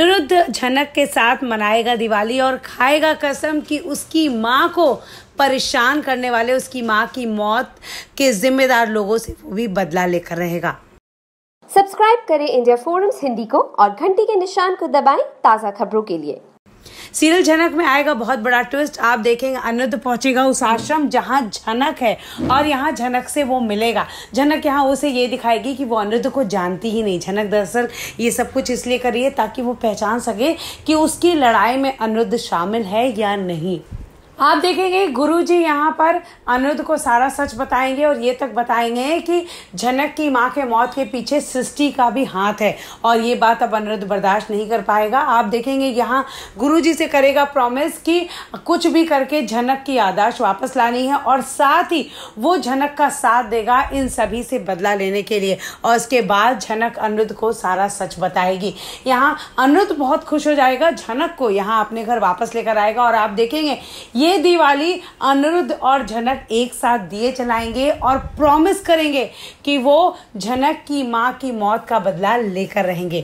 अनिरुद्ध झनक के साथ मनाएगा दिवाली और खाएगा कसम कि उसकी माँ को परेशान करने वाले उसकी माँ की मौत के जिम्मेदार लोगों से वो भी बदला लेकर रहेगा सब्सक्राइब करें इंडिया फोरम्स हिंदी को और घंटी के निशान को दबाएं ताज़ा खबरों के लिए सीरियल झनक में आएगा बहुत बड़ा ट्विस्ट आप देखेंगे अनिरुद्ध पहुंचेगा उस आश्रम जहाँ झनक है और यहाँ झनक से वो मिलेगा झनक यहाँ उसे ये दिखाएगी कि वो अनिरुद्ध को जानती ही नहीं झनक दरअसल ये सब कुछ इसलिए करिए ताकि वो पहचान सके कि उसकी लड़ाई में अनुद्ध शामिल है या नहीं आप देखेंगे गुरु जी यहाँ पर अनिरुद्ध को सारा सच बताएंगे और ये तक बताएंगे कि जनक की माँ के मौत के पीछे सृष्टि का भी हाथ है और ये बात अब अनिरुद्ध बर्दाश्त नहीं कर पाएगा आप देखेंगे यहाँ गुरु जी से करेगा प्रॉमिस कि कुछ भी करके जनक की आदाश वापस लानी है और साथ ही वो जनक का साथ देगा इन सभी से बदला लेने के लिए और उसके बाद झनक अनिरुद्ध को सारा सच बताएगी यहाँ अनिरुद्ध बहुत खुश हो जाएगा झनक को यहाँ अपने घर वापस लेकर आएगा और आप देखेंगे ये ये दिवाली अनिरुद्ध और झनक एक साथ दिए चलाएंगे और प्रॉमिस करेंगे कि वो झनक की माँ की मौत का बदला लेकर रहेंगे